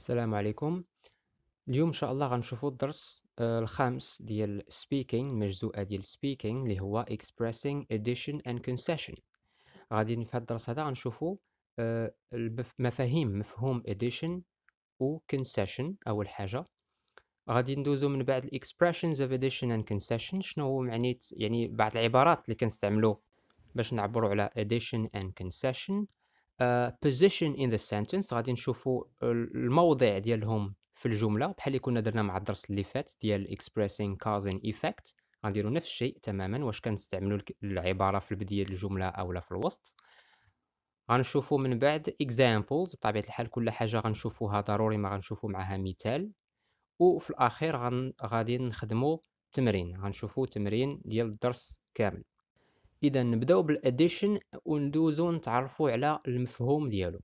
السلام عليكم اليوم ان شاء الله غنشوفوا الدرس آه، الخامس ديال speaking المجزوءه ديال speaking اللي هو expressing addition and concession غادي في هذا الدرس هذا غنشوفوا آه، المفاهيم مفهوم addition و concession اول حاجه غادي ندوزو من بعد الاكسبريشنز اوف اديشن اند كونسيشن شنو هو معنيت يعني بعض العبارات اللي كنستعملو باش نعبروا على اديشن اند كونسيشن آه، position in the sentence غادي نشوفوا الموضع ديالهم في الجمله بحال اللي كنا درنا مع الدرس اللي فات ديال expressing cause and effect غنديروا نفس الشيء تماما واش كنستعملوا العباره في البدايه الجمله او لا في الوسط غنشوفوا من بعد examples بطبيعه الحال كل حاجه غنشوفوها ضروري ما غنشوفوا معها مثال وفي الاخير غن... غادي نخدموا تمرين غنشوفوا تمرين ديال الدرس كامل اذا نبداو بالاديشن وندوزو نتعرفوا على المفهوم ديالو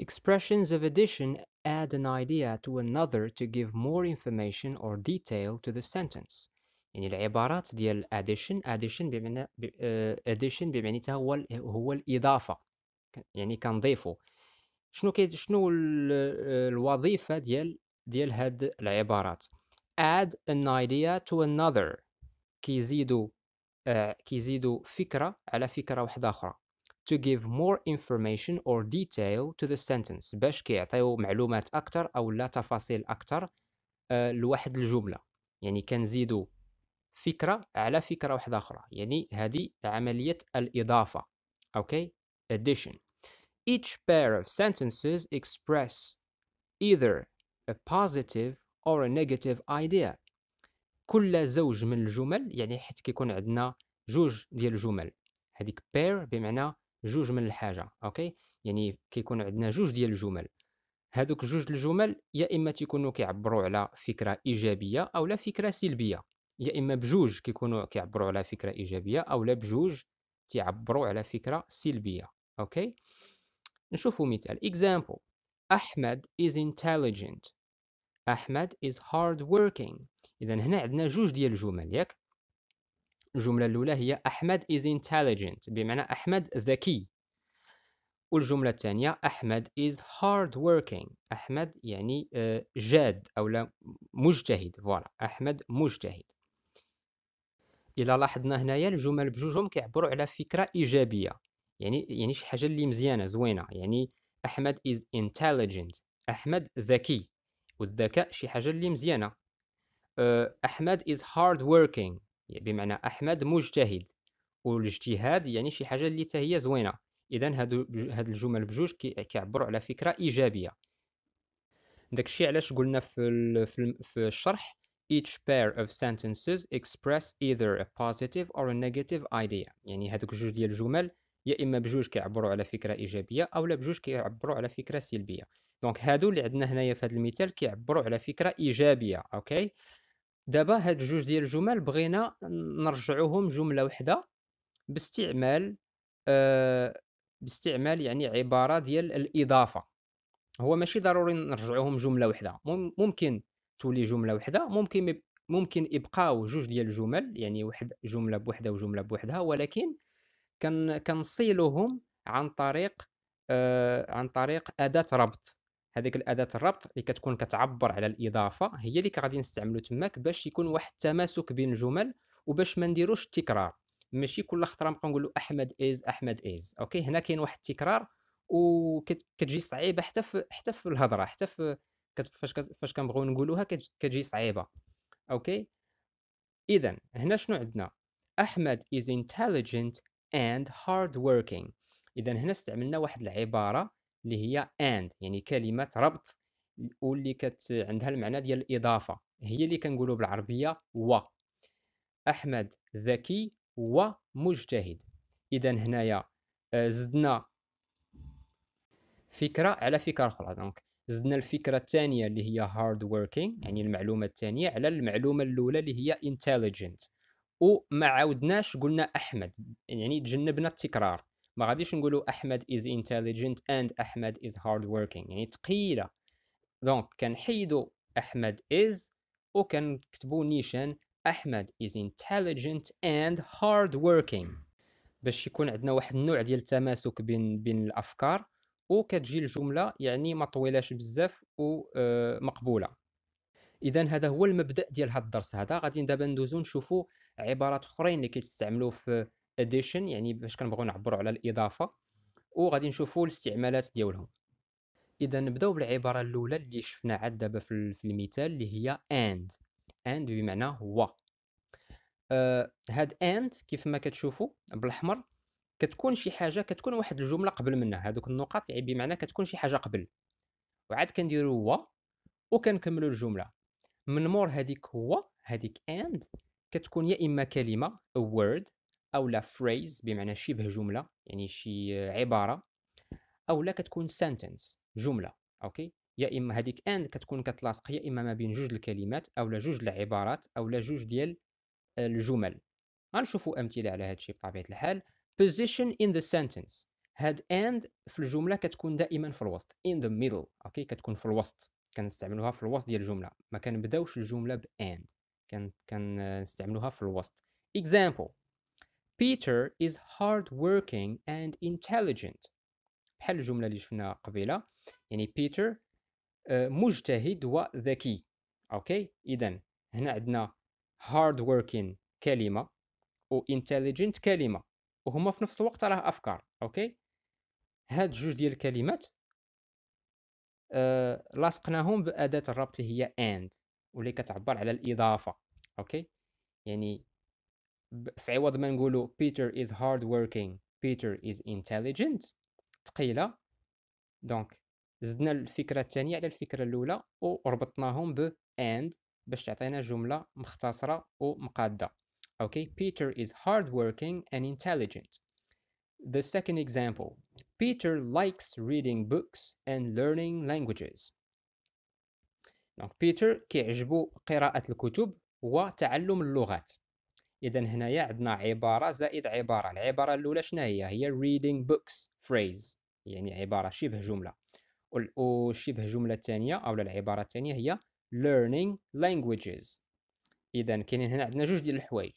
Expressions of addition add an idea to another to give more information or detail to the sentence. يعني العبارات ديال addition addition بمعنى آه، addition بمعنى هو هو الاضافه يعني كنضيفو شنو كي شنو آه، الوظيفه ديال ديال هاد العبارات add an idea to another كيزيدوا آه، كيزيدوا فكره على فكره واحده اخرى to give more information or detail to the sentence باش كيعطيو معلومات اكثر او لا تفاصيل اكثر آه، لواحد الجمله يعني كنزيدوا فكره على فكره واحده اخرى يعني هذه عمليه الاضافه اوكي addition each pair of sentences express either a positive or a negative idea كل زوج من الجمل يعني حيت كيكون عندنا جوج ديال الجمل هذيك بير بمعنى جوج من الحاجه اوكي يعني كيكون عندنا جوج ديال الجمل هذوك جوج الجمل يا اما تيكونوا كيعبروا على فكره ايجابيه او لا فكره سلبيه يا اما بجوج كيكونوا كيعبروا على فكره ايجابيه او لا بجوج تيعبروا على فكره سلبيه اوكي نشوفوا مثال example احمد is intelligent أحمد is hard working إذا هنا عندنا جوج ديال الجمل ياك الجملة الأولى هي أحمد is intelligent بمعنى أحمد ذكي والجملة الثانية أحمد is hard working أحمد يعني آه، جاد أو لا مجتهد فوالا أحمد مجتهد إلا لاحظنا هنايا الجمل بجوجهم كيعبروا على فكرة إيجابية يعني يعني شي حاجة اللي مزيانة زوينة يعني أحمد is intelligent أحمد ذكي والذكاء شي حاجه اللي مزيانه آه، احمد از هارد وركينغ بمعنى احمد مجتهد والاجتهاد يعني شي حاجه اللي تهي هي زوينه اذا هادو هاد الجمل بجوج كيعبروا على فكره ايجابيه داكشي علاش قلنا في في الشرح each pair of sentences express either a positive or a negative idea يعني هادوك جوج ديال الجمل يا اما بجوج كيعبروا على فكره ايجابيه او لا بجوج كيعبروا على فكره سلبيه دونك هادو اللي عندنا هنايا في هذا المثال كيعبروا على فكره ايجابيه اوكي دابا هاد جوج ديال الجمل بغينا نرجعوهم جمله واحده باستعمال آه باستعمال يعني عباره ديال الاضافه هو ماشي ضروري نرجعوهم جمله واحده ممكن تولي جمله واحده ممكن ممكن يبقاو جوج ديال الجمل يعني واحد جمله بوحدها وجمله بوحدها ولكن كان كنصلهم عن طريق آه عن طريق اداه ربط هذيك الاداه الربط اللي كتكون كتعبر على الاضافه هي اللي غادي نستعملو تماك باش يكون واحد التماسك بين الجمل وباش ما نديروش التكرار ماشي كل خطره نبقى نقولوا احمد از احمد از اوكي هنا كاين واحد التكرار وكتجي صعيبه حتى في حتى في الهضره حتى في فاش فاش كنبغيو نقولوها كتجي صعيبه اوكي اذا هنا شنو عندنا احمد از انتليجنت and hard working اذا هنا استعملنا واحد العباره اللي هي and يعني كلمه ربط واللي كت عندها المعنى ديال الاضافه هي اللي كنقولوا بالعربيه و احمد ذكي ومجتهد اذا هنايا آه، زدنا فكره على فكره اخرى دونك زدنا الفكره الثانيه اللي هي hard working يعني المعلومه الثانيه على المعلومه الاولى اللي هي intelligent وما عاودناش قلنا احمد يعني تجنبنا التكرار ما غاديش نقولوا احمد از انتليجنت اند احمد از هارد وركينغ يعني ثقيله دونك كنحيدوا احمد از وكنكتبوا نيشان احمد از انتليجنت اند هارد وركينغ باش يكون عندنا واحد النوع ديال التماسك بين بين الافكار وكتجي الجمله يعني ما طويلاش بزاف ومقبوله آه، اذا هذا هو المبدا ديال هذا الدرس هذا غادي دابا ندوزو نشوفوا عبارات اخرين اللي كيتستعملوا في اديشن يعني باش كنبغيو نعبروا على الاضافه وغادي نشوفوا الاستعمالات ديالهم اذا نبداو بالعباره الاولى اللي شفنا عاد دابا في المثال اللي هي اند اند بمعنى هو آه هاد اند كيف ما كتشوفوا بالاحمر كتكون شي حاجه كتكون واحد الجمله قبل منها هذوك النقط يعني بمعنى كتكون شي حاجه قبل وعاد كنديروا هو وكنكملوا الجمله من مور هذيك هو هذيك اند كتكون يا اما كلمه word او لا phrase بمعنى شبه جمله يعني شي عباره او لا كتكون sentence جمله اوكي يا اما هذيك اند كتكون كتلاصق يا اما ما بين جوج الكلمات او لا جوج العبارات او لا جوج ديال الجمل غنشوفوا امثله على هذا الشيء بطبيعه الحال position in the sentence هاد اند في الجمله كتكون دائما في الوسط in the middle اوكي كتكون في الوسط كنستعملوها في الوسط ديال الجمله ما كنبداوش الجمله باند كان كنستعملوها في الوسط example Peter is hard working and intelligent بحال الجمله اللي شفناها قبيله يعني بيتر آه، مجتهد وذكي اوكي اذا هنا عندنا hard working كلمه و intelligent كلمه وهما في نفس الوقت راه افكار اوكي هاد جوج ديال الكلمات آه، لاصقناهم باداه الربط اللي هي and واللي كتعبر على الاضافه اوكي يعني في عوض ما نقولوا بيتر is هارد وركينغ بيتر is intelligent ثقيله دونك زدنا الفكره الثانيه على الفكره الاولى وربطناهم ب and باش تعطينا جمله مختصره ومقاده اوكي بيتر is هارد وركينغ and intelligent the second example Peter likes reading books and learning languages دونك بيتر كيعجبو قراءة الكتب وتعلم اللغات اذا هنايا عندنا عبارة زائد عبارة العبارة الاولى شنا هي هي reading books phrase يعني عبارة شبه جملة شبه جملة الثانية او العبارة الثانية هي learning languages اذا كاينين هنا عندنا جوج ديال الحوايج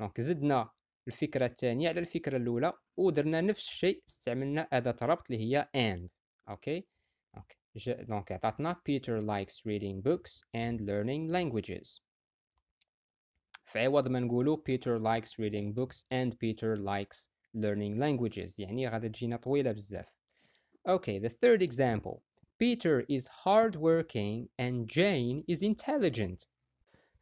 دونك زدنا الفكرة الثانية على الفكرة الاولى ودرنا نفس الشيء استعملنا أداة ربط اللي هي and اوكي اوكي Je, donc, à Tatna, Peter likes reading books and learning languages. فعوض ما نقولوا Peter likes reading books and Peter likes learning languages يعني غادي تجينا طويلة بزاف. Okay, the third example. Peter is hardworking and Jane is intelligent.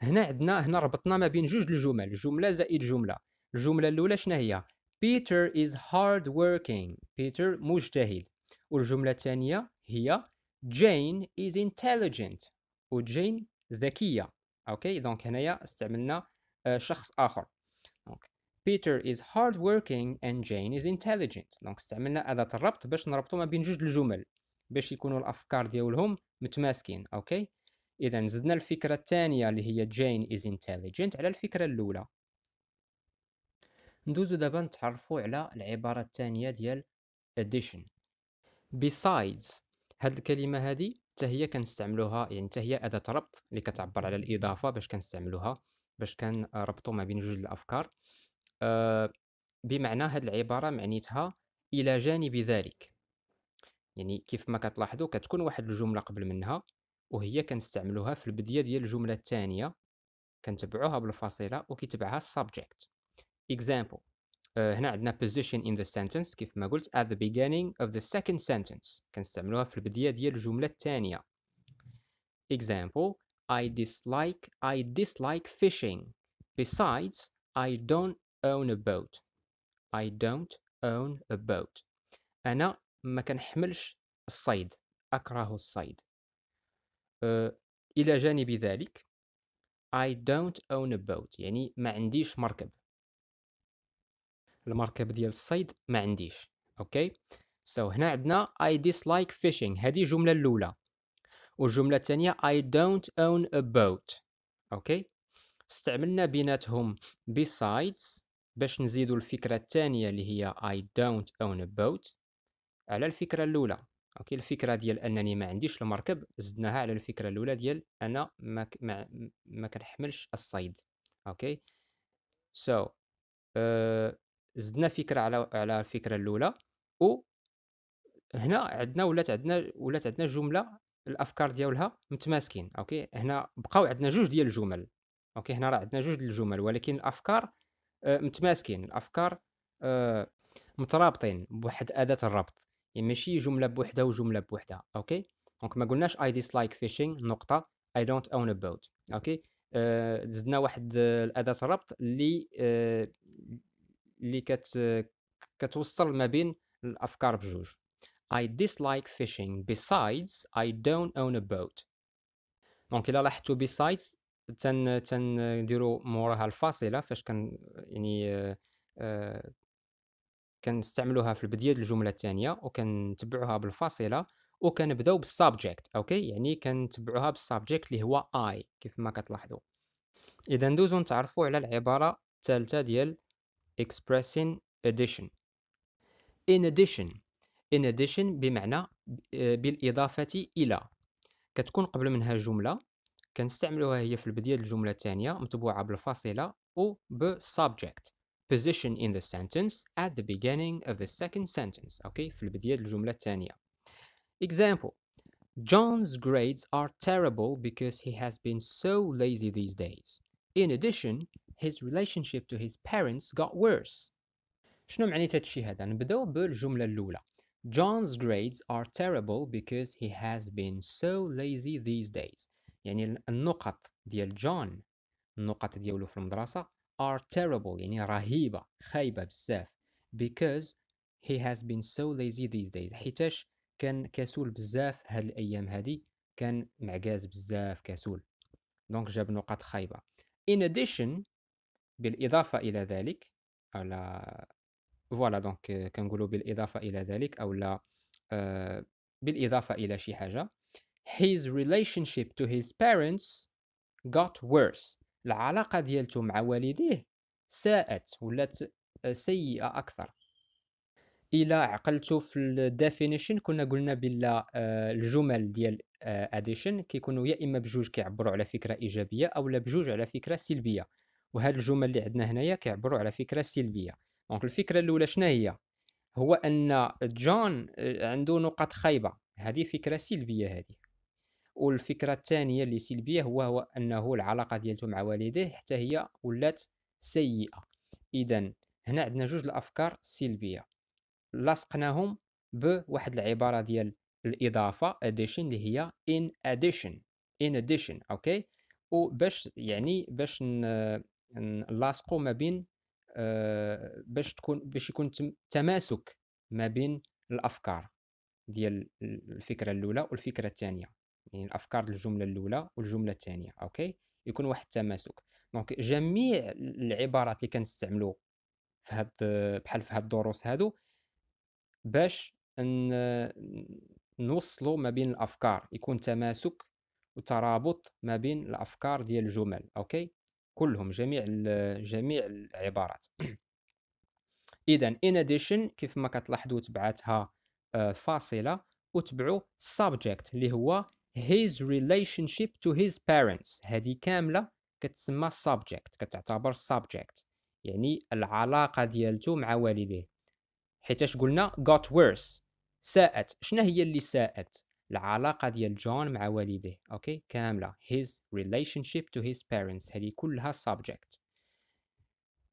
هنا عندنا هنا ربطنا ما بين جوج الجمل جملة زائد جملة. الجملة الأولى شنو هي؟ Peter is hardworking. Peter مجتهد. والجملة الثانية هي جين is intelligent وجين ذكية اوكي دونك هنايا استعملنا شخص آخر دونك Peter is hardworking and Jane is intelligent دونك استعملنا أداة الربط باش نربطو ما بين جوج الجمل باش يكونوا الأفكار ديالهم متماسكين اوكي إذا زدنا الفكرة الثانية اللي هي Jane is intelligent على الفكرة الأولى ندوزو دابا نتعرفوا على العبارة الثانية ديال addition besides هاد الكلمه هادي حتى هي كنستعملوها يعني حتى هي اداه ربط اللي كتعبر على الاضافه باش كنستعملوها باش كنربطوا ما بين جوج الافكار أه بمعنى هاد العباره معنيتها الى جانب ذلك يعني كيف ما كتلاحظوا كتكون واحد الجمله قبل منها وهي كنستعملوها في البديه ديال الجمله الثانيه كنتبعوها بالفاصله وكيتبعها السبجكت اكزامبل Uh, هنا عندنا position in the sentence كيف ما قلت at the beginning of the second sentence كنستعملوها في البداية ديال الجملة الثانية example I dislike I dislike fishing besides I don't own a boat I don't own a boat أنا ما كنحملش الصيد أكره الصيد أه uh, إلى جانب ذلك I don't own a boat يعني ما عنديش مركب الماركب ديال الصيد ما عنديش اوكي سو so, هنا عندنا اي ديسلايك فيشينغ هذه الجمله الاولى والجمله الثانيه اي دونت اون ا بوت اوكي استعملنا بيناتهم besides باش نزيدوا الفكره الثانيه اللي هي I don't own a boat على الفكره الاولى اوكي الفكره ديال انني ما عنديش المركب زدناها على الفكره الاولى ديال انا ما ك... ما, ما كنحملش الصيد اوكي سو so, uh, زدنا فكره على على الفكره الاولى و هنا عندنا ولات عندنا ولات عندنا جمله الافكار ديالها متماسكين اوكي هنا بقاو عندنا جوج ديال الجمل اوكي هنا راه عندنا جوج ديال الجمل ولكن الافكار آه متماسكين الافكار آه مترابطين بواحد اداه الربط يعني ماشي جمله بوحدها وجمله بوحدها اوكي دونك ما قلناش اي ديسلايك فيشينغ نقطه اي دونت اون اباوت اوكي آه زدنا واحد آه، الاداه الربط اللي آه، اللي كت كتوصل ما بين الافكار بجوج I dislike fishing besides I don't own a boat دونك الا لاحظتوا besides تن تنديروا موراها الفاصله فاش كان يعني آه، آه، كنستعملوها في البدايه ديال الجمله الثانيه وكنتبعوها بالفاصله وكنبداو بالسبجكت اوكي يعني كنتبعوها بالسبجكت اللي هو اي كيف ما كتلاحظوا اذا ندوزو نتعرفوا على العباره الثالثه ديال expressing addition in addition in addition بمعنى بالإضافة إلى كتكون قبل منها جملة كنستعملوها هي في البداية الجملة الثانية متبوعة بالفاصلة أو ب subject position in the sentence at the beginning of the second sentence okay? في البداية الجملة الثانية example John's grades are terrible because he has been so lazy these days in addition his relationship to his parents got worse. شنو معنيت هادشي هذا؟ نبداو يعني بالجملة الأولى. John's grades are terrible because he has been so lazy these days. يعني النقط ديال جون النقط ديالو في المدرسة are terrible يعني رهيبة خايبة بزاف because he has been so lazy these days حيتاش كان كسول بزاف هاد الأيام هادي كان معكاز بزاف كسول دونك جاب نقط خايبة in addition بالاضافه الى ذلك على فوالا دونك كنقولوا بالاضافه الى ذلك او لا آه، بالاضافه الى شي حاجه his relationship to his parents got worse العلاقه ديالته مع والديه ساءت ولات آه، سيئه اكثر الى عقلتو في الديفينيشن كنا قلنا بلا آه، الجمل ديال اديشن كيكونوا يا اما بجوج كيعبروا على فكره ايجابيه او لا بجوج على فكره سلبيه وهاد الجمل اللي عندنا هنايا كيعبروا على فكره سلبيه دونك الفكره الاولى شنو هي هو ان جون آه، عنده نقط خايبه هذه فكره سلبيه هذه والفكره الثانيه اللي سلبيه هو هو انه العلاقه ديالته مع والديه حتى هي ولات سيئه اذا هنا عندنا جوج الافكار السلبيه لاصقناهم بواحد العباره ديال الاضافه addition اللي هي in addition in addition اوكي وباش يعني باش نلاصقوا يعني ما بين آه، باش تكون باش يكون تماسك ما بين الافكار ديال الفكره الاولى والفكره الثانيه يعني الافكار الجمله الاولى والجمله الثانيه اوكي يكون واحد التماسك دونك جميع العبارات اللي كنستعملوا في هاد بحال في هاد الدروس هادو باش نوصلوا ما بين الافكار يكون تماسك وترابط ما بين الافكار ديال الجمل اوكي كلهم جميع جميع العبارات اذا ان اديشن كيف ما كتلاحظوا تبعتها آه، فاصله وتبعوا subject اللي هو his relationship to his parents هذه كامله كتسمى subject كتعتبر subject يعني العلاقه ديالته مع والديه حيتاش قلنا got worse ساءت شنو هي اللي ساءت العلاقه ديال جون مع والديه اوكي كامله his relationship to his parents هذه كلها subject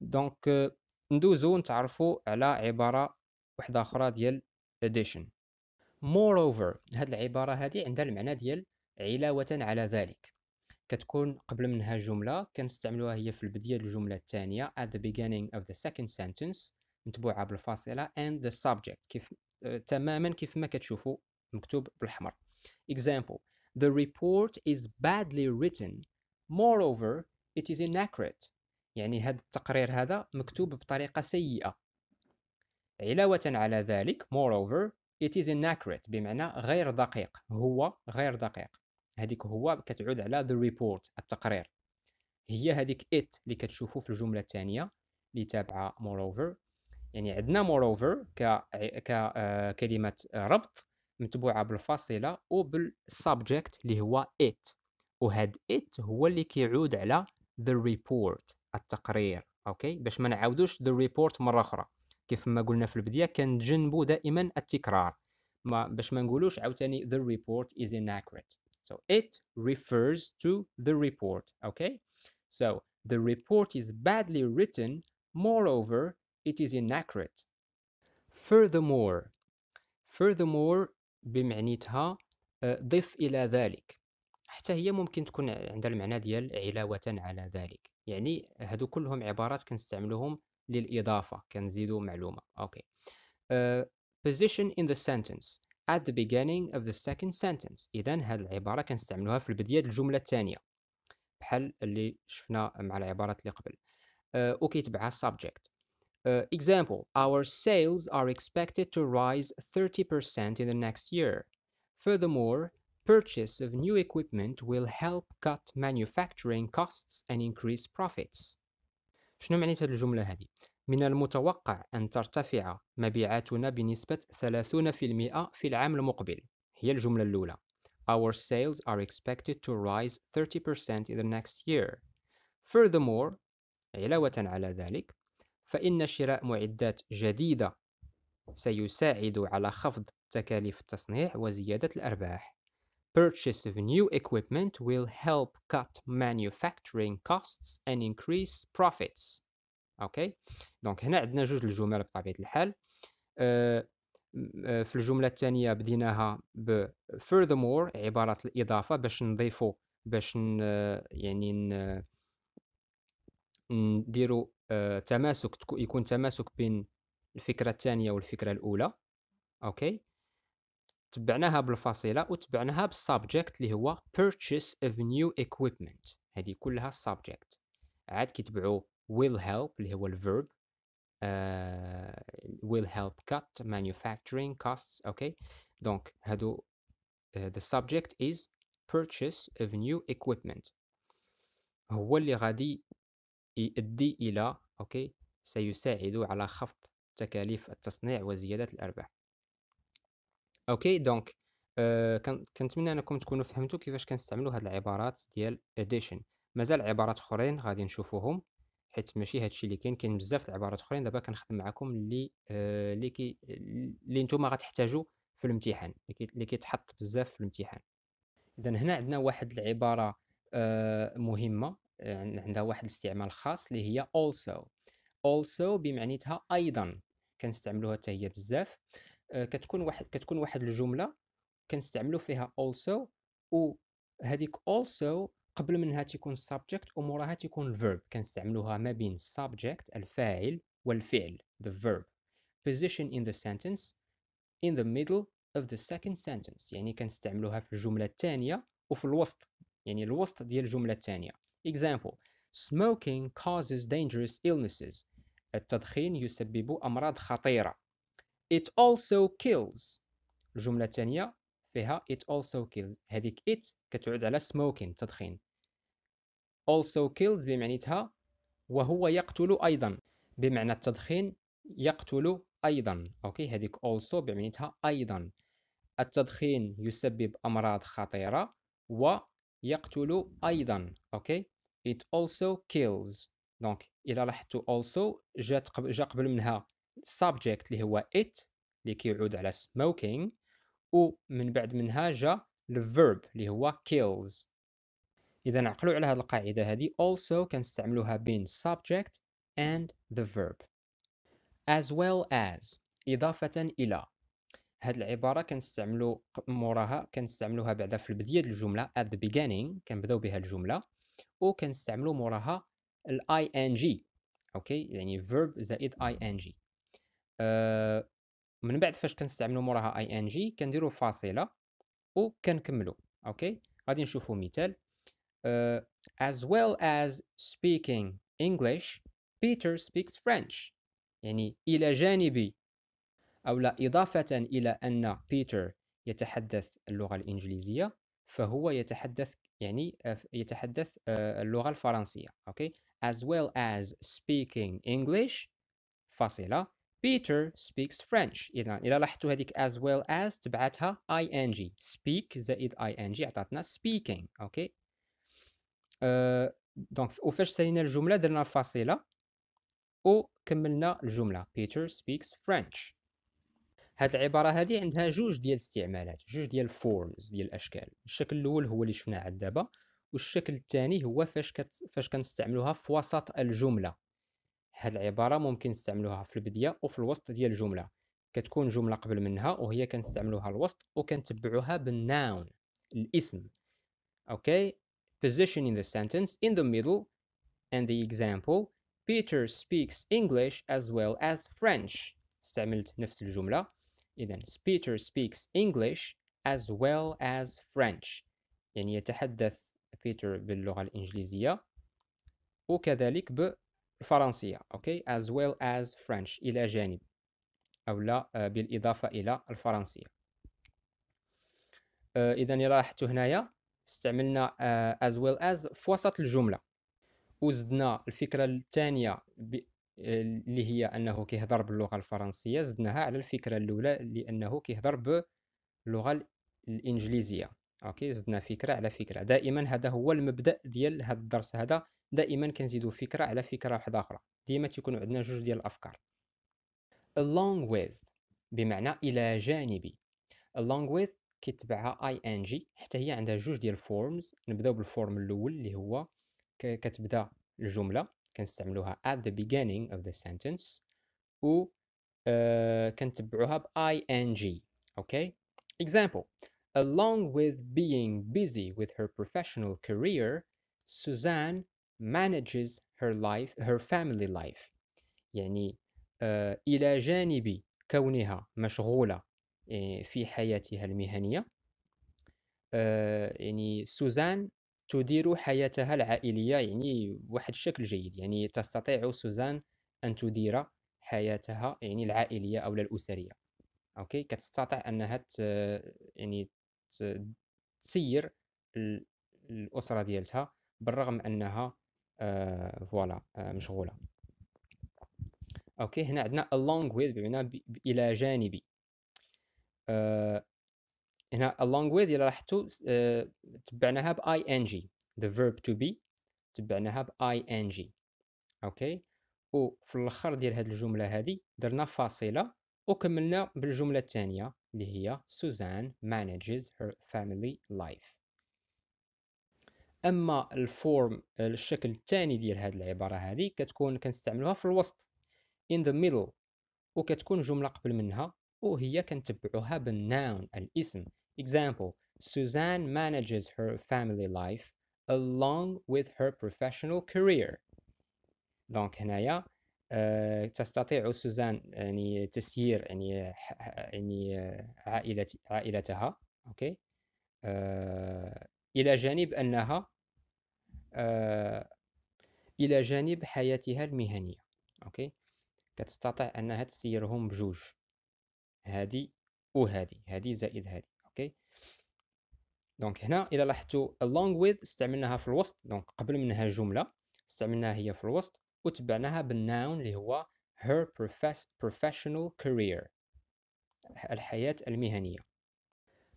دونك euh, ندوزو نتعرفوا على عباره واحده اخرى ديال addition moreover هاد العباره هذه عندها المعنى ديال علاوه على ذلك كتكون قبل منها جمله كنستعملوها هي في البدايه الجمله الثانيه at the beginning of the second sentence متبوعه بالفاصله and the subject كيف آه، تماما كيف ما كتشوفوا مكتوب بالاحمر example the report is badly written moreover it is inaccurate يعني هذا التقرير هذا مكتوب بطريقه سيئه علاوه على ذلك moreover it is inaccurate بمعنى غير دقيق هو غير دقيق هذيك هو كتعود على the report التقرير هي هذيك it اللي كتشوفوا في الجمله الثانيه اللي تابعه moreover يعني عندنا moreover ك آه، كلمه ربط متبوعه بالفاصله وبالسبجكت اللي هو it وهاد it هو اللي كيعود على the report التقرير اوكي باش ما نعاودوش the report مره اخرى كيف ما قلنا في البدايه كنتجنبوا دائما التكرار ما باش ما نقولوش عاوتاني the report is inaccurate so it refers to the report okay so the report is badly written moreover it is inaccurate furthermore furthermore بمعنيتها آه، ضف إلى ذلك حتى هي ممكن تكون عندها المعنى ديال علاوة على ذلك يعني هادو كلهم عبارات كنستعملوهم للإضافة كنزيدو معلومة أوكي آه، position in the sentence at the beginning of the second sentence إذا هاد العبارة كنستعملوها في البداية الجملة الثانية بحال اللي شفنا مع العبارات اللي قبل آه، وكيتبعها subject Uh, example, our sales are expected to rise 30% in the next year. Furthermore, purchase of new equipment will help cut manufacturing costs and increase profits. شنو معنى هذه الجملة هذه؟ من المتوقع أن ترتفع مبيعاتنا بنسبة 30% في العام المقبل هي الجملة الأولى Our sales are expected to rise 30% in the next year Furthermore علاوة على ذلك فإن شراء معدات جديدة سيساعد على خفض تكاليف التصنيع وزيادة الأرباح. Purchase of new equipment will help cut manufacturing costs and increase profits. اوكي okay. دونك هنا عندنا جوج الجمل بطبيعة الحال. آه،, أه في الجملة الثانية بديناها ب furthermore عبارة الإضافة باش نضيفو باش آه، يعني آه، نديرو آه، تماسك يكون تماسك بين الفكره الثانيه والفكره الاولى اوكي تبعناها بالفصيله وتبعناها بالسبجكت اللي هو purchase of new equipment هذه كلها السبجكت عاد كيتبعوا will help اللي هو الفيرب uh, آه، will help cut manufacturing costs اوكي دونك هادو uh, the subject is purchase of new equipment هو اللي غادي يؤدي الى أوكي سيساعد على خفض تكاليف التصنيع وزيادة الأرباح أوكي دونك أه كنتمنى انكم تكونوا فهمتوا كيفاش كنستعملوا هاد العبارات ديال اديشن مازال عبارات اخرين غادي نشوفوهم حيت ماشي هادشي اللي كاين كاين بزاف العبارات اخرين دابا كنخدم معكم اللي آه، اللي كي اللي نتوما غتحتاجوا في الامتحان اللي كيتحط بزاف في الامتحان اذا هنا عندنا واحد العباره آه، مهمه آه، عندها واحد الاستعمال خاص اللي هي also also بمعنيتها ايضا كنستعملوها حتى هي بزاف آه، كتكون واحد كتكون واحد الجمله كنستعملو فيها also وهذيك also قبل منها تيكون subject وموراها تيكون verb كنستعملوها ما بين subject الفاعل والفعل the verb position in the sentence in the middle of the second sentence يعني كنستعملوها في الجملة الثانية وفي الوسط يعني الوسط ديال الجملة الثانية Example Smoking causes dangerous illnesses. التدخين يسبب أمراض خطيرة. It also kills. الجملة الثانية فيها it also kills. هذيك it كتعود على smoking التدخين. Also kills بمعنيتها وهو يقتل أيضا بمعنى التدخين يقتل أيضا أوكي هذيك also بمعنيتها أيضا التدخين يسبب أمراض خطيرة ويقتل أيضا أوكي it also kills دونك الى لاحظتوا also جات قبل جا قبل منها subject اللي هو it اللي كيعود على smoking ومن بعد منها جا الverb اللي هو kills اذا نعقلوا على هذه القاعده هذه also كنستعملوها بين subject and the verb as well as اضافه الى هاد العباره كنستعملو موراها كنستعملوها بعدا في البدايه الجمله at the beginning كنبداو بها الجمله وكنستعملوا موراها الاي ان جي اوكي يعني فيرب زائد اي ان جي من بعد فاش كنستعملوا موراها اي ان جي كنديروا فاصله وكنكملوا اوكي غادي نشوفوا مثال uh, as well as speaking English Peter speaks French يعني إلى جانب أو لا إضافة إلى أن بيتر يتحدث اللغة الإنجليزية فهو يتحدث يعني آه، يتحدث آه، اللغة الفرنسية أوكي as well as speaking English فاصلة Peter speaks French إذا إذا لاحظتوا هذيك as well as تبعتها ing speak زائد ing عطاتنا speaking أوكي أه دونك وفاش سالينا الجملة درنا الفاصلة وكملنا الجملة Peter speaks French هاد العباره هذه عندها جوج ديال الاستعمالات جوج ديال الفورمز ديال الاشكال الشكل الاول هو اللي شفناه عاد دابا والشكل الثاني هو فاش كت... فاش كنستعملوها في وسط الجمله هاد العباره ممكن نستعملوها في البدايه وفي الوسط ديال الجمله كتكون جمله قبل منها وهي كنستعملوها الوسط وكنتبعوها بالناون الاسم اوكي position in the sentence in the middle and the example Peter speaks English as well as French استعملت نفس الجمله إذا Peter speaks English as well as French يعني يتحدث بيتر باللغة الإنجليزية وكذلك بالفرنسية أوكي okay? as well as French إلى جانب أو لا آه، بالإضافة إلى الفرنسية آه، إذا إلى لاحظتوا هنايا استعملنا آه، as well as في وسط الجملة وزدنا الفكرة الثانية اللي هي انه كيهضر باللغه الفرنسيه زدناها على الفكره الاولى لانه كيهضر باللغه الانجليزيه اوكي زدنا فكره على فكره دائما هذا هو المبدا ديال هذا الدرس هذا دائما كنزيدو فكره على فكره واحده اخرى ديما تيكون عندنا جوج ديال الافكار along with بمعنى الى جانبي along with كيتبعها اي ان جي حتى هي عندها جوج ديال الفورمز نبداو بالفورم الاول اللي هو كتبدا الجمله كنستعملوها at the beginning of the sentence و uh, كنتبعوها ب ing okay example along with being busy with her professional career Suzanne manages her life her family life يعني uh, إلى جانب كونها مشغولة في حياتها المهنية uh, يعني سوزان تدير حياتها العائلية يعني بواحد الشكل جيد يعني تستطيع سوزان أن تدير حياتها يعني العائلية أو الأسرية أوكي كتستطيع أنها ت... يعني تسير الأسرة ديالتها بالرغم أنها آه فوالا آه مشغولة أوكي هنا عندنا along with بمعنى ب... إلى جانبي آه، هنا along with إلا تو آه، تبعناها ب ing the verb to be تبعناها ب ing اوكي وفي الاخر ديال هذه الجمله هذه درنا فاصله وكملنا بالجمله الثانيه اللي هي سوزان manages her family life اما الفورم الشكل الثاني ديال هذه العباره هذه كتكون كنستعملوها في الوسط in the middle وكتكون جمله قبل منها وهي كنتبعوها بالناون الاسم Example Suzanne manages her family life along with her professional career. Donc هنايا uh, تستطيع سوزان يعني تسيير يعني يعني عائلة عائلتها اوكي آه، uh, الى جانب انها uh, الى جانب حياتها المهنية اوكي كتستطيع انها تسيرهم بجوج هادي وهذه هادي زائد هادي دونك هنا الى لاحظتوا along with استعملناها في الوسط دونك قبل منها جمله استعملناها هي في الوسط وتبعناها بالناون اللي هو her professional career الحياه المهنيه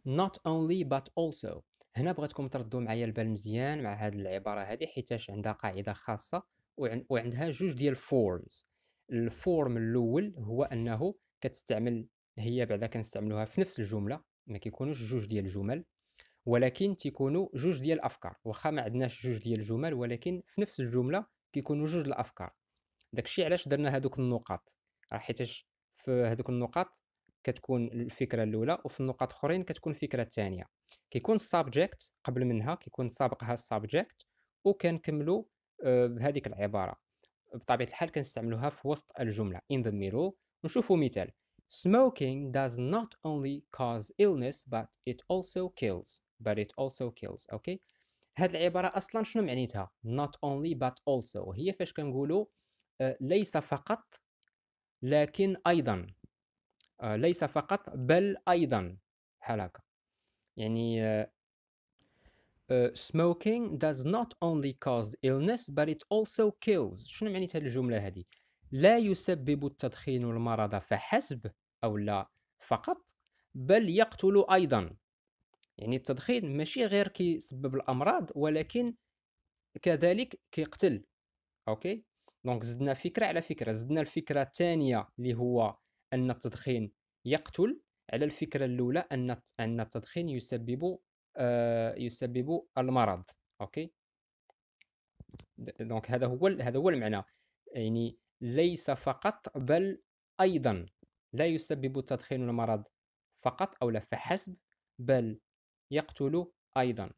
not only but also هنا بغيتكم تردوا معايا البال مزيان مع هذه العباره هذه حيتاش عندها قاعده خاصه وعندها جوج ديال الفورمز الفورم الاول هو انه كتستعمل هي بعدا كنستعملوها في نفس الجمله ما كيكونوش جوج ديال الجمل ولكن تيكونوا جوج ديال الافكار واخا ما عندناش جوج ديال الجمل ولكن في نفس الجمله كيكونوا جوج الافكار داكشي علاش درنا هذوك النقاط راه حيتاش في هذوك النقاط كتكون الفكره الاولى وفي النقاط اخرين كتكون الفكره الثانيه كيكون السابجكت قبل منها كيكون سابقها السابجكت وكنكملوا آه، بهذيك العباره بطبيعه الحال كنستعملوها في وسط الجمله ان ذا ميرو نشوفوا مثال smoking does not only cause illness but it also kills but it also kills اوكي هاد العباره اصلا شنو معنيتها not only but also هي فاش كنقولوا آه، ليس فقط لكن ايضا آه، ليس فقط بل ايضا بحال هكا يعني آه، smoking does not only cause illness but it also kills شنو معنيت هاد الجمله هذه لا يسبب التدخين المرض فحسب او لا فقط بل يقتل ايضا يعني التدخين ماشي غير كيسبب الامراض ولكن كذلك كيقتل اوكي دونك زدنا فكره على فكره زدنا الفكره الثانيه اللي هو ان التدخين يقتل على الفكره الاولى ان ان التدخين يسبب آه يسبب المرض اوكي دونك هذا هو هذا هو المعنى يعني ليس فقط بل ايضا لا يسبب التدخين المرض فقط او لا فحسب بل يقتل ايضا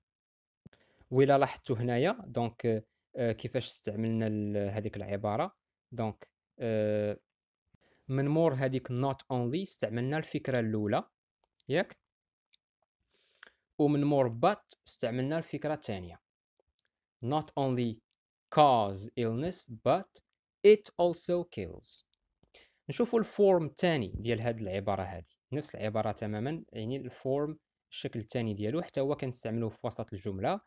ولا لاحظتوا هنايا دونك آه، آه، كيفاش استعملنا هذيك العباره دونك آه، من مور هذيك نوت اونلي استعملنا الفكره الاولى ياك ومن مور بات استعملنا الفكره الثانيه not only cause illness but it also kills نشوفوا الفورم الثاني ديال هاد العباره هذه نفس العباره تماما يعني الفورم الشكل الثاني ديالو حتى هو كنستعملوه في وسط الجمله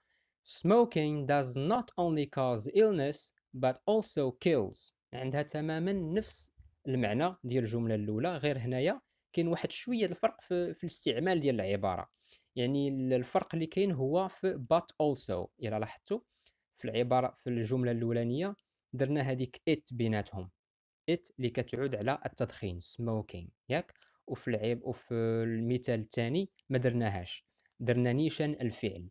smoking does not only cause illness but also kills عندها تماما نفس المعنى ديال الجمله الاولى غير هنايا كاين واحد شويه الفرق في, في الاستعمال ديال العباره يعني الفرق اللي كاين هو في but also الى لاحظتوا في العباره في الجمله الاولانيه درنا هذيك ات بيناتهم ات اللي كتعود على التدخين smoking ياك وفي العيب وفي المثال الثاني ما درناهاش درنا نيشان الفعل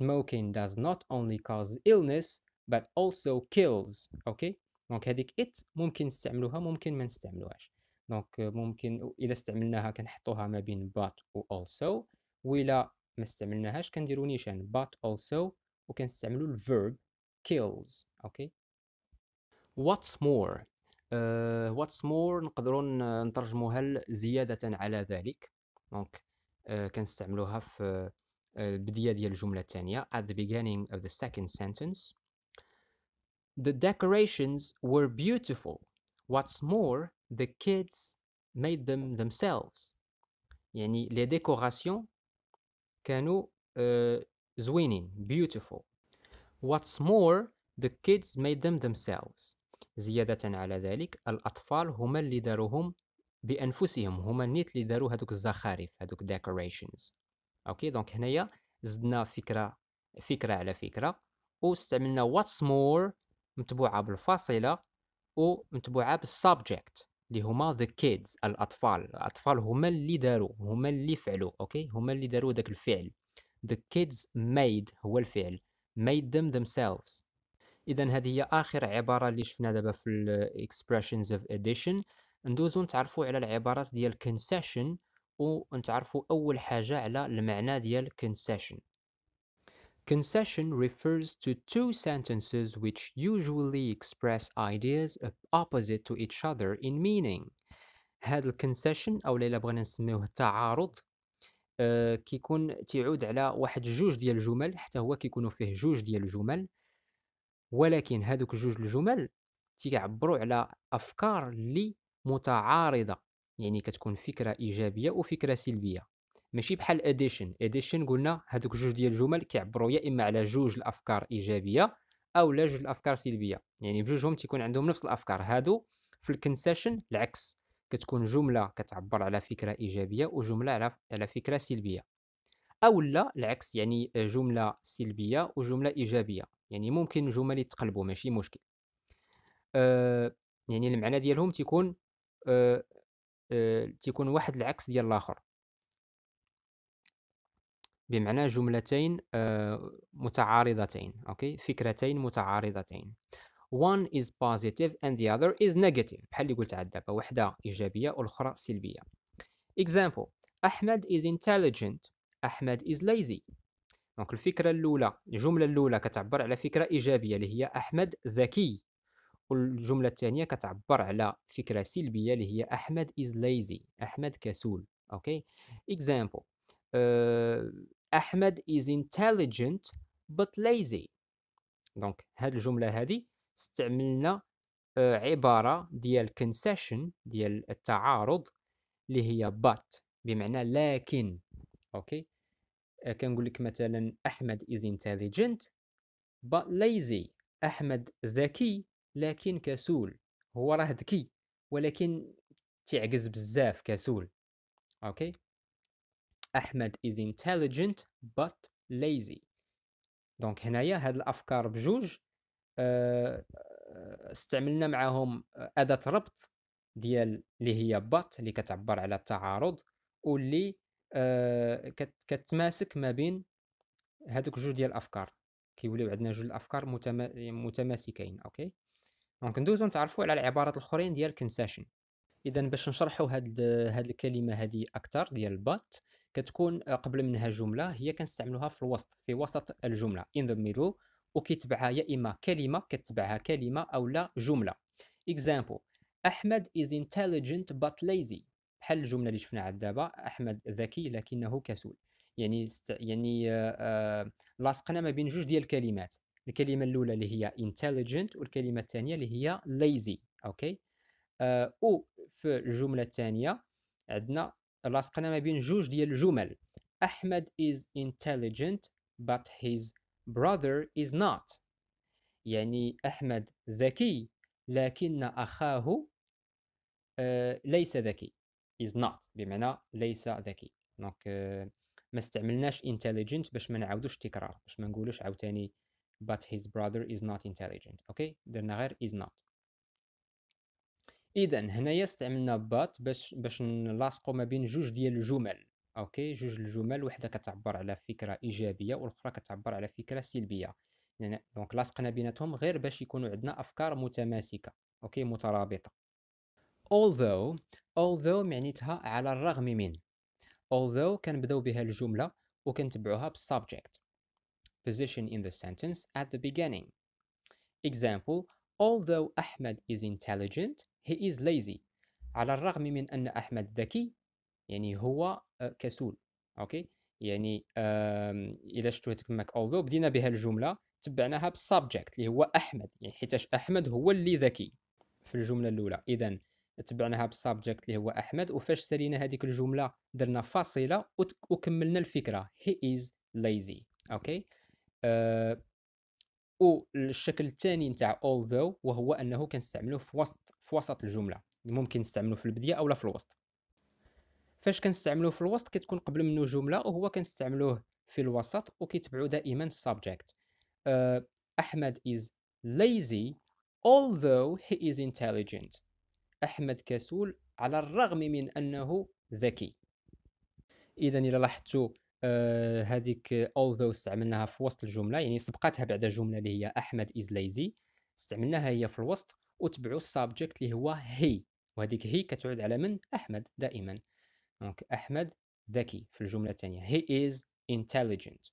smoking does not only cause illness but also kills اوكي okay? دونك هذيك it ممكن نستعملوها ممكن ما نستعملوهاش دونك ممكن اذا استعملناها كنحطوها ما بين but و also الى ما استعملناهاش كنديرو نيشان but also وكنستعملو الفيرب kills اوكي okay? what's more واتس مور نقدروا نترجموها زياده على ذلك دونك كنستعملوها في البدايه ديال الجمله الثانيه at the beginning of the second sentence the decorations were beautiful what's more the kids made them themselves يعني لي ديكوراسيون كانوا uh, زوينين beautiful what's more the kids made them themselves زيادة على ذلك الأطفال هما اللي داروهم بأنفسهم هما النيت اللي داروا هذوك الزخارف هذوك ديكوريشنز أوكي دونك هنايا زدنا فكرة فكرة على فكرة واستعملنا واتس مور متبوعة بالفاصلة ومتبوعة بالسبجكت اللي هما ذا كيدز الأطفال الأطفال هما اللي داروا هما اللي فعلوا أوكي هما اللي داروا داك الفعل the kids made هو الفعل made them themselves اذا هذه هي اخر عباره اللي شفنا دابا في الاكسبريشنز اوف اديشن ندوزو نتعرفوا على العبارات ديال كونسيشن ونتعرفوا اول حاجه على المعنى ديال كونسيشن Concession refers to two sentences which usually express ideas opposite to each other in meaning. هاد الكونسيشن او الا بغينا نسميوه تعارض أه كيكون تعود على واحد جوج ديال الجمل حتى هو كيكونوا فيه جوج ديال الجمل ولكن هذوك جوج الجمل تيعبروا على افكار اللي متعارضه يعني كتكون فكره ايجابيه وفكره سلبيه ماشي بحال اديشن اديشن قلنا هذوك جوج ديال الجمل كيعبروا يا اما على جوج الافكار ايجابيه او لا جوج الافكار سلبيه يعني بجوجهم تيكون عندهم نفس الافكار هادو في الكنسيشن العكس كتكون جمله كتعبر على فكره ايجابيه وجمله على على فكره سلبيه او لا العكس يعني جمله سلبيه وجمله ايجابيه يعني ممكن الجمل يتقلبوا ماشي مشكل أه يعني المعنى ديالهم تيكون أه أه تيكون واحد العكس ديال الاخر بمعنى جملتين آه، متعارضتين اوكي فكرتين متعارضتين one is positive and the other is negative بحال اللي قلت عاد دابا وحده ايجابيه والاخرى سلبيه example احمد is intelligent احمد is lazy دونك الفكره الاولى الجمله الاولى كتعبر على فكره ايجابيه اللي هي احمد ذكي والجمله الثانيه كتعبر على فكره سلبيه اللي هي احمد از ليزي احمد كسول اوكي اكزامبل احمد از انتليجنت but lazy دونك هاد الجمله هادي استعملنا عباره ديال concession ديال التعارض اللي هي but بمعنى لكن اوكي آه، كنقول لك مثلا احمد از انتليجنت but ليزي احمد ذكي لكن كسول هو راه ذكي ولكن تعجز بزاف كسول اوكي احمد از انتليجنت but ليزي دونك هنايا هاد الافكار بجوج آه، آه، استعملنا معاهم اداه ربط ديال اللي هي بات اللي كتعبر على التعارض واللي آه كتماسك ما بين هذوك جوج ديال الافكار كيوليو عندنا جوج الافكار متما... متماسكين اوكي دونك ندوزو نتعرفوا على العبارات الاخرين ديال كونسيشن اذا باش نشرحوا هاد هاد الكلمه هادي اكثر ديال البات كتكون قبل منها جمله هي كنستعملوها في الوسط في وسط الجمله in the middle وكيتبعها يا اما كلمه كتبعها كلمه او لا جمله اكزامبل احمد is intelligent but lazy بحال الجمله اللي شفنا عاد دابا احمد ذكي لكنه كسول يعني است... يعني آه،, آه لاصقنا ما بين جوج ديال الكلمات الكلمه الاولى اللي هي intelligent والكلمه الثانيه اللي هي lazy اوكي آه او في الجمله الثانيه عندنا لاصقنا ما بين جوج ديال الجمل احمد is intelligent but his brother is not يعني احمد ذكي لكن اخاه آه ليس ذكي is not بمعنى ليس ذكي دونك آه، ما استعملناش intelligent باش ما نعاودوش التكرار باش ما نقولوش عاوتاني but his brother is not intelligent اوكي okay? درنا غير is not اذا هنايا استعملنا but باش باش نلاصقوا ما بين جوج ديال الجمل اوكي okay? جوج الجمل وحده كتعبر على فكره ايجابيه والاخرى كتعبر على فكره سلبيه يعني دونك لاصقنا بيناتهم غير باش يكونوا عندنا افكار متماسكه اوكي okay? مترابطه although although معنيتها على الرغم من although كنبداو بها الجملة وكنتبعوها بالsubject position in the sentence at the beginning example although أحمد is intelligent he is lazy على الرغم من أن أحمد ذكي يعني هو آه، كسول أوكي يعني إلا شتويتك معك although بدينا بها الجملة تبعناها بالsubject اللي هو أحمد يعني حيتاش أحمد هو اللي ذكي في الجملة الأولى إذا تبعناها بالسابجكت اللي هو احمد وفاش سالينا هذيك الجمله درنا فاصله وكملنا الفكره هي از lazy اوكي او آه، الشكل الثاني نتاع although وهو انه كنستعملوه في وسط في وسط الجمله ممكن نستعملوه في البدايه اولا في الوسط فاش كنستعملوه في الوسط كتكون قبل منه جمله وهو كنستعملوه في الوسط وكيتبعو دائما السبجكت آه، احمد is lazy although he is intelligent أحمد كسول على الرغم من أنه ذكي إذا الى لاحظتوا آه هذيك although استعملناها في وسط الجملة يعني سبقتها بعد جملة اللي هي أحمد is lazy استعملناها هي في الوسط وتبعوا السابجكت اللي هو هي وهذيك هي كتعود على من أحمد دائما دونك أحمد ذكي في الجملة الثانية he is intelligent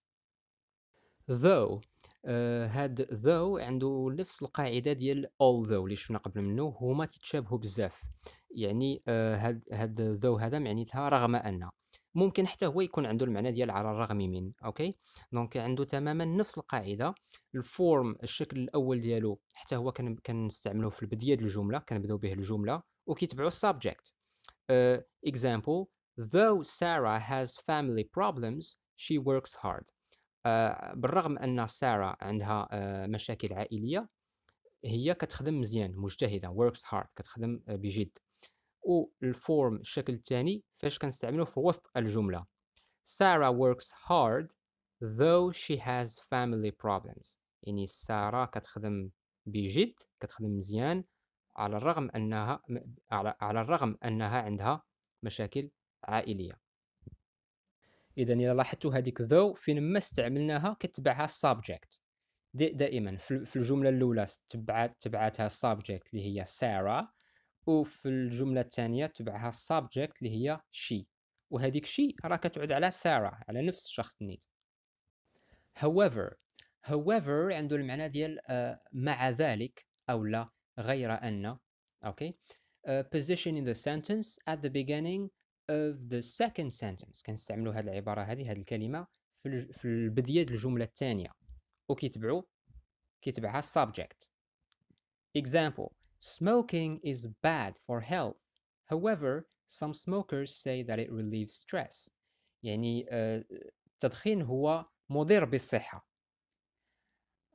though آه هاد ذو عنده نفس القاعده ديال although اللي شفنا قبل منه هما تتشابهوا بزاف يعني آه هاد هاد ذو هذا معنيتها رغم ان ممكن حتى هو يكون عنده المعنى ديال على الرغم من اوكي دونك عنده تماما نفس القاعده الفورم الشكل الاول ديالو حتى هو كان كنستعملوه في البدايه ديال الجمله كنبداو به الجمله وكيتبعوا السبجكت اكزامبل آه، ذو though Sarah has family problems she works hard آه، بالرغم ان ساره عندها آه، مشاكل عائليه هي كتخدم مزيان مجتهده works hard كتخدم آه، بجد والفورم الشكل الثاني فاش كنستعملوه في وسط الجمله ساره works hard though she has family problems يعني ساره كتخدم بجد كتخدم مزيان على الرغم انها على, على الرغم انها عندها مشاكل عائليه اذا الا لاحظتوا هذيك ذو فين ما استعملناها كتبعها السابجكت دائما في الجمله الاولى تبعت تبعتها السابجكت اللي هي ساره وفي الجمله الثانيه تبعها السابجكت اللي هي شي وهذيك شي راه كتعود على ساره على نفس الشخص نيت however however عنده المعنى ديال uh, مع ذلك او لا غير ان اوكي okay. آه، uh, position in the sentence at the beginning of the second sentence كنستعملوا هذه العباره هذه هذه الكلمه في في البديه الجمله الثانيه وكيتبعوا كيتبعها subject example smoking is bad for health however some smokers say that it relieves stress يعني آه، التدخين هو مضر بالصحه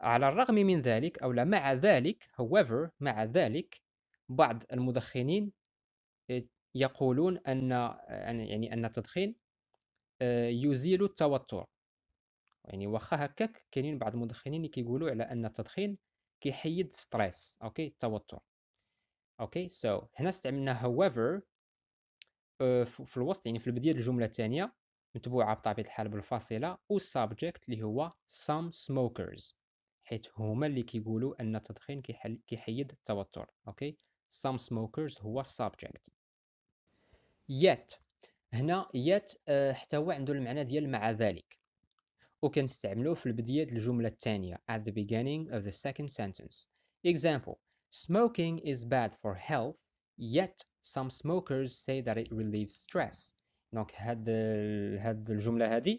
على الرغم من ذلك او لا مع ذلك however مع ذلك بعض المدخنين آه، يقولون ان يعني ان التدخين آه، يزيل التوتر يعني واخا هكاك كاينين بعض المدخنين اللي كيقولوا على ان التدخين كيحيد ستريس اوكي التوتر اوكي سو so, هنا استعملنا however آه، في الوسط يعني في البدايه الجمله الثانيه متبوعه بطبيعه الحال بالفاصله والسابجكت اللي هو some smokers حيت هما اللي كيقولوا ان التدخين كيحيد التوتر اوكي some smokers هو subject يات هنا يات آه، هو عنده المعنى ديال مع ذلك وكنستعملوه في البداية الجملة الثانية at the beginning of the second sentence example smoking is bad for health yet some smokers say that it relieves stress دونك هاد هاد الجملة هذه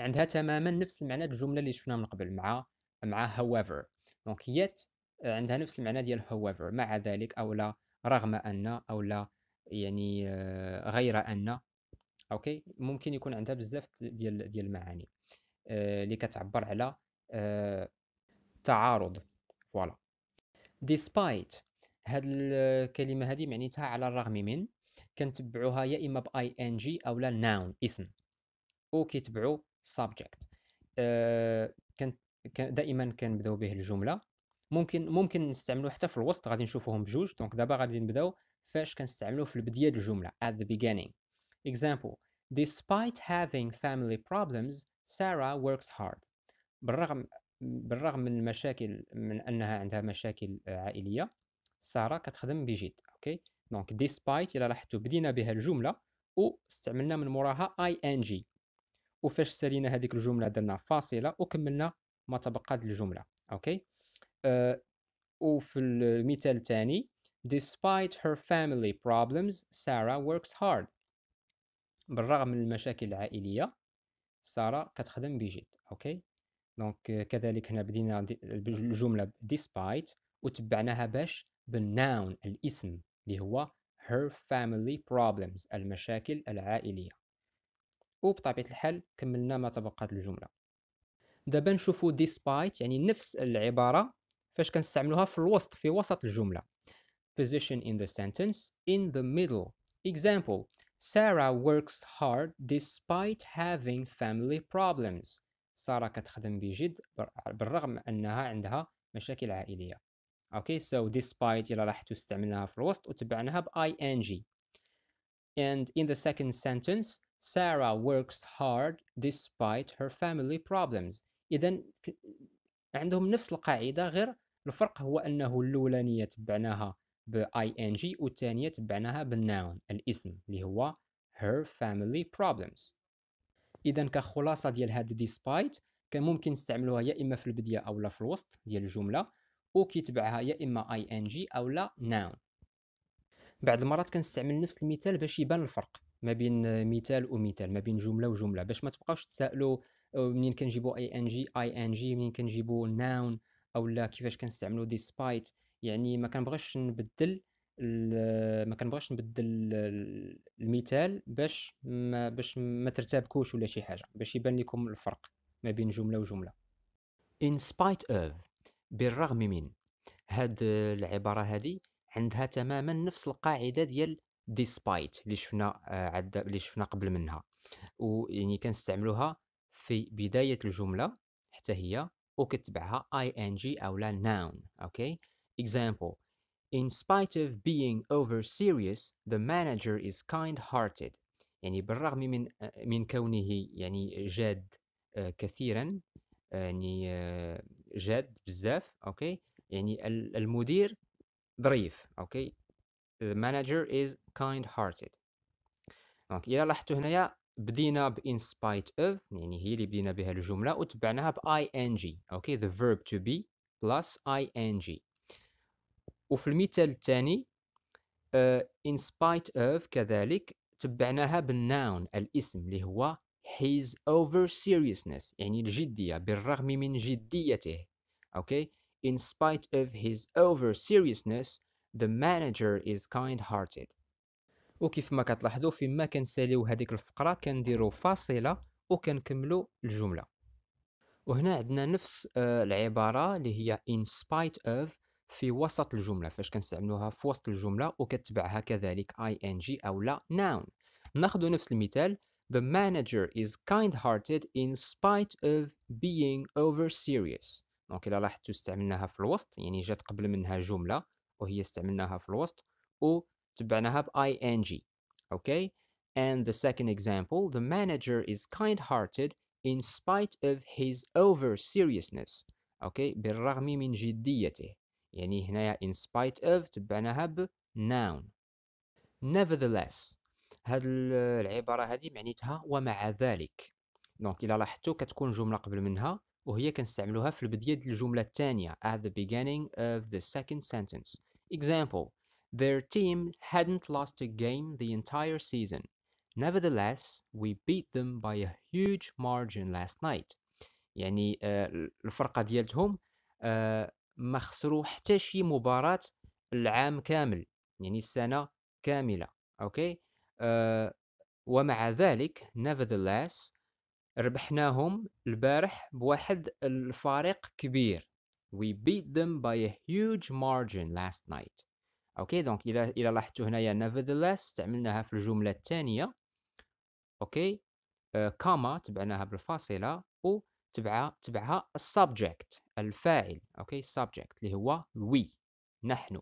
عندها تماما نفس المعنى الجملة اللي شفناها من قبل مع مع however دونك yet آه، عندها نفس المعنى ديال however مع ذلك او لا رغم ان او لا يعني آه، غير ان اوكي ممكن يكون عندها بزاف ديال ديال المعاني آه، اللي كتعبر على آه، تعارض فوالا ديسبايت هاد الكلمه هذه معنيتها على الرغم من كنتبعوها يا اما باي ان جي او لا ناون اسم او كيتبعوا كان دائما كنبداو به الجمله ممكن ممكن نستعملوا حتى في الوسط غادي نشوفوهم بجوج دونك دابا غادي نبداو فاش كنستعملوه في البداية ديال الجملة at the beginning example despite having family problems Sarah works hard بالرغم بالرغم من المشاكل من انها عندها مشاكل عائليه ساره كتخدم بجد اوكي دونك ديسبايت الى لاحظتوا بدينا بها الجمله واستعملنا من موراها اي ان جي وفاش سالينا هذيك الجمله درنا فاصله وكملنا ما تبقى الجمله اوكي أه وفي المثال الثاني Despite her family problems, Sarah works hard. بالرغم من المشاكل العائلية سارة كتخدم بجد اوكي دونك euh, كذلك هنا بدينا الجملة despite وتبعناها باش بالناون الاسم اللي هو her family problems المشاكل العائلية وبطبيعة الحال كملنا ما تبقات الجملة دابا نشوفو despite يعني نفس العبارة فاش كنستعملوها في الوسط في وسط الجملة position in the sentence in the middle. Example, Sarah works hard despite having family problems. Sarah كتخدم بجد بالرغم أنها عندها مشاكل عائلية. Okay, so despite إلا راح تستعملها في الوسط وتبعناها ing. And in the second sentence, Sarah works hard despite her family problems. إذا عندهم نفس القاعدة غير الفرق هو أنه الأولانية تبعناها ب ing والثانية تبعناها بالناون الاسم اللي هو her family problems إذا كخلاصة ديال هاد despite كان ممكن نستعملوها يا إما في البداية أو لا في الوسط ديال الجملة وكيتبعها يا إما ing أو لا noun بعض المرات كنستعمل نفس المثال باش يبان الفرق ما بين مثال ومثال ما بين جملة وجملة باش ما تبقاوش تسالوا آه، منين كنجيبوا ing ing منين كنجيبوا noun أو لا كيفاش كنستعملوا despite يعني ما كنبغيش نبدل ما كنبغيش نبدل المثال باش ما باش ما ترتبكوش ولا شي حاجه باش يبان لكم الفرق ما بين جمله وجمله in spite of بالرغم من هاد العباره هذه عندها تماما نفس القاعده ديال despite اللي شفنا آه، عد... اللي شفنا قبل منها ويعني كنستعملوها في بدايه الجمله حتى هي وكتبعها ing اولا noun اوكي Example In spite of being over serious, the manager is kind-hearted. يعني بالرغم من آه، من كونه يعني جاد آه، كثيرا يعني آه، جاد بزاف اوكي يعني المدير ظريف اوكي the manager is kind-hearted دونك الى لاحظتوا هنايا بدينا ب in spite of يعني هي اللي بدينا بها الجملة وتبعناها ب ing اوكي the verb to be plus ing وفي المثال الثاني ان آه، in spite of كذلك تبعناها بالناون الاسم اللي هو his over seriousness يعني الجدية بالرغم من جديته okay in spite of his over seriousness the manager is kind hearted وكيف ما كتلاحظوا فيما كنساليو هذيك الفقرة كنديرو فاصلة وكنكملو الجملة وهنا عندنا نفس آه، العبارة اللي هي in spite of في وسط الجمله فاش كنستعملوها في وسط الجمله وكتبعها كذلك ing او لا noun ناخذ نفس المثال The manager is kind-hearted in spite of being over serious. دونك إلا لاحظتوا استعملناها في الوسط يعني جات قبل منها جملة وهي استعملناها في الوسط وتبعناها ب ing. Okay? And the second example, the manager is kind-hearted in spite of his over seriousness. Okay? بالرغم من جديته. يعني هنايا in spite of تبعناها ب noun nevertheless هاد العبارة هذه معنيتها ومع ذلك دونك إلا لاحظتوا كتكون جملة قبل منها وهي كنستعملوها في البداية ديال الجملة الثانية at the beginning of the second sentence example their team hadn't lost a game the entire season nevertheless we beat them by a huge margin last night يعني الفرقة ديالتهم ما خسروا حتى شي مباراه العام كامل يعني السنه كامله اوكي أه ومع ذلك nevertheless ربحناهم البارح بواحد الفارق كبير we beat them by a huge margin last night اوكي دونك الى الى لاحظتوا هنايا nevertheless استعملناها في الجمله الثانيه اوكي آه كاما تبعناها بالفاصله و تبعها تبعها السبجكت الفاعل اوكي السبجكت اللي هو وي نحن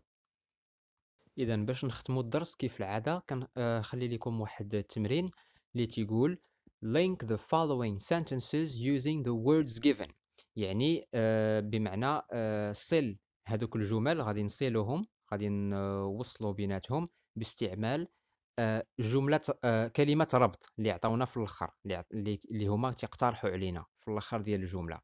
اذا باش نختموا الدرس كيف العاده كنخلي آه، لكم واحد التمرين اللي تيقول link the following sentences using the words given يعني آه بمعنى آه صل هذوك الجمل غادي نصلهم غادي نوصلوا بيناتهم باستعمال آه، جمله آه، كلمه ربط اللي عطاونا في الاخر اللي هما تيقترحوا علينا في الاخر ديال الجمله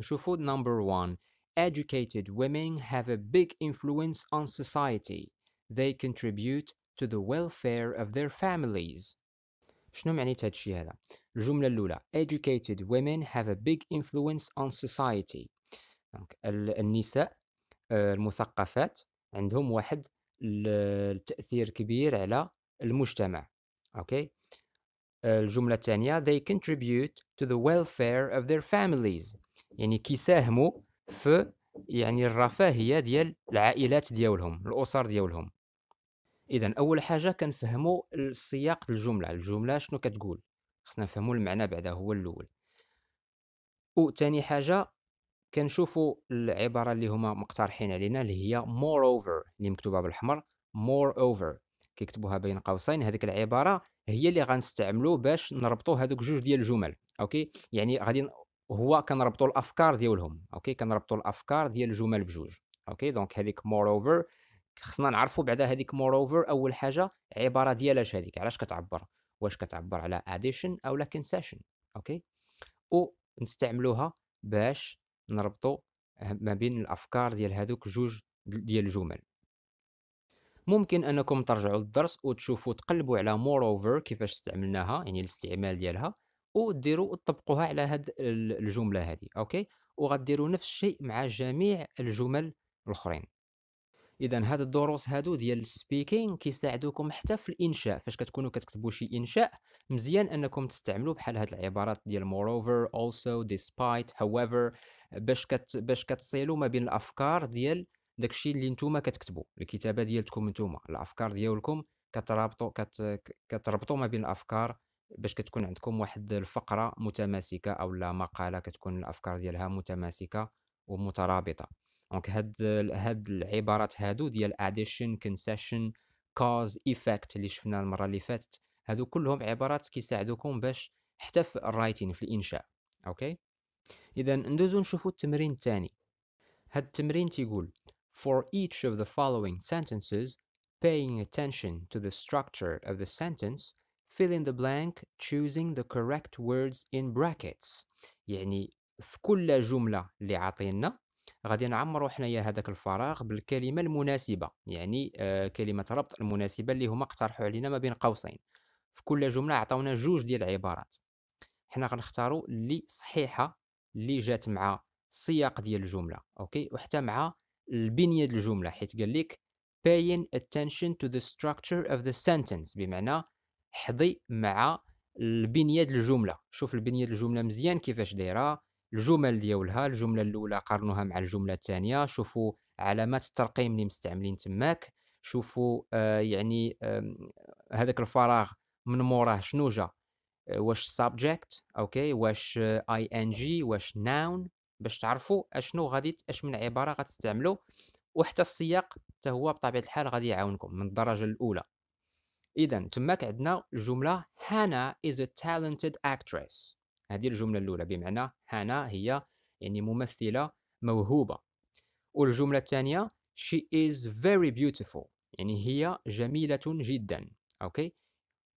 نشوفوا نمبر 1 educated women have a big influence on society they contribute to the welfare of their families شنو معنيت هذا الشيء هذا الجمله الاولى educated women have a big influence on society النساء آه، المثقفات عندهم واحد التاثير كبير على المجتمع اوكي آه، الجملة الثانية they contribute to the welfare of their families يعني كيساهموا في يعني الرفاهية ديال العائلات ديالهم الأسر ديالهم إذا أول حاجة كنفهموا السياق الجملة الجملة شنو كتقول خصنا نفهموا المعنى بعدا هو الأول وثاني حاجة كنشوفوا العبارة اللي هما مقترحين علينا اللي هي moreover اللي مكتوبة بالاحمر moreover كيكتبوها بين قوسين هذيك العباره هي اللي غنستعملو باش نربطو هذوك جوج ديال الجمل اوكي يعني غادي هو كنربطوا الافكار ديالهم اوكي كنربطوا الافكار ديال الجمل بجوج اوكي دونك هذيك اوفر خصنا نعرفوا بعدا هذيك اوفر اول حاجه عباره ديال اش هذيك علاش كتعبر واش كتعبر على اديشن او لا كنسيشن اوكي ونستعملوها باش نربطوا ما بين الافكار ديال هذوك جوج ديال الجمل ممكن انكم ترجعوا للدرس وتشوفوا تقلبوا على moreover كيفاش استعملناها يعني الاستعمال ديالها وديروا تطبقوها على هاد الجمله هذه اوكي وغديروا نفس الشيء مع جميع الجمل الاخرين اذا هاد الدروس هادو ديال السبيكينغ كيساعدوكم حتى في الانشاء فاش كتكونوا كتكتبوا شي انشاء مزيان انكم تستعملوا بحال هاد العبارات ديال moreover also despite however باش كت باش كتصلوا ما بين الافكار ديال داكشي اللي نتوما كتكتبوا الكتابه ديالتكم نتوما الافكار ديالكم كترابطوا كت... كتربطوا ما بين الافكار باش كتكون عندكم واحد الفقره متماسكه او لا مقاله كتكون الافكار ديالها متماسكه ومترابطه دونك هاد هاد العبارات هادو ديال اديشن كونسيشن كاز ايفكت اللي شفنا المره اللي فاتت هادو كلهم عبارات كيساعدوكم باش حتى في الرايتين في الانشاء اوكي اذا ندوزو نشوفو التمرين الثاني هاد التمرين تيقول for each of the following sentences, paying attention to the structure of the sentence, fill in the blank choosing the correct words in brackets يعني في كل جملة اللي عاطينا غادي نعمروا حنايا هذاك الفراغ بالكلمة المناسبة يعني آه كلمة ربط المناسبة اللي هما اقترحوا علينا ما بين قوسين في كل جملة عطاونا جوج ديال العبارات حنا غنختاروا اللي صحيحة اللي جات مع السياق ديال الجملة اوكي وحتى مع البنيه ديال الجمله حيت قال لك paying attention to the structure of the sentence بمعنى حظي مع البنيه ديال الجمله شوف البنيه ديال الجمله مزيان كيفاش دايره الجمل ديالها الجمله الاولى قارنوها مع الجمله الثانيه شوفوا علامات الترقيم اللي مستعملين تماك شوفوا آه يعني آه هذاك الفراغ من موراه شنو جا آه، واش subject اوكي واش اي ان جي واش noun باش تعرفوا اشنو غادي اش من عباره غتستعملوا وحتى السياق حتى هو بطبيعه الحال غادي يعاونكم من الدرجه الاولى اذا تماك عندنا الجمله هانا is a talented actress هذه الجمله الاولى بمعنى هانا هي يعني ممثله موهوبه والجمله الثانيه شي از فيري بيوتيفول يعني هي جميله جدا اوكي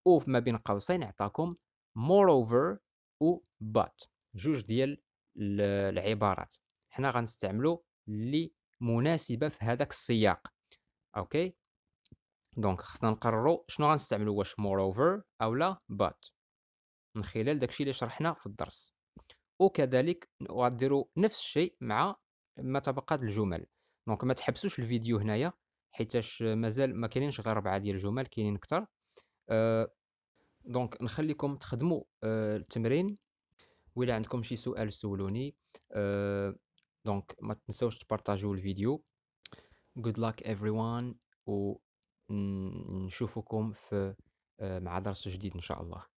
وما بين قوسين عطاكم moreover و but جوج ديال العبارات حنا غنستعملو اللي مناسبه في هذاك السياق اوكي دونك خصنا نقرروا شنو غنستعملو واش moreover او لا but من خلال داكشي اللي شرحنا في الدرس وكذلك غديروا نفس الشيء مع ما تبقى الجمل دونك ما تحبسوش الفيديو هنايا حيتاش مازال ما كاينينش غير ربعه ديال الجمل كاينين اكثر أه دونك نخليكم تخدموا أه التمرين وإلا عندكم شي سؤال سولوني أه دونك ما تنساوش تبارطاجيو الفيديو good luck everyone نشوفكم في آه، مع درس جديد ان شاء الله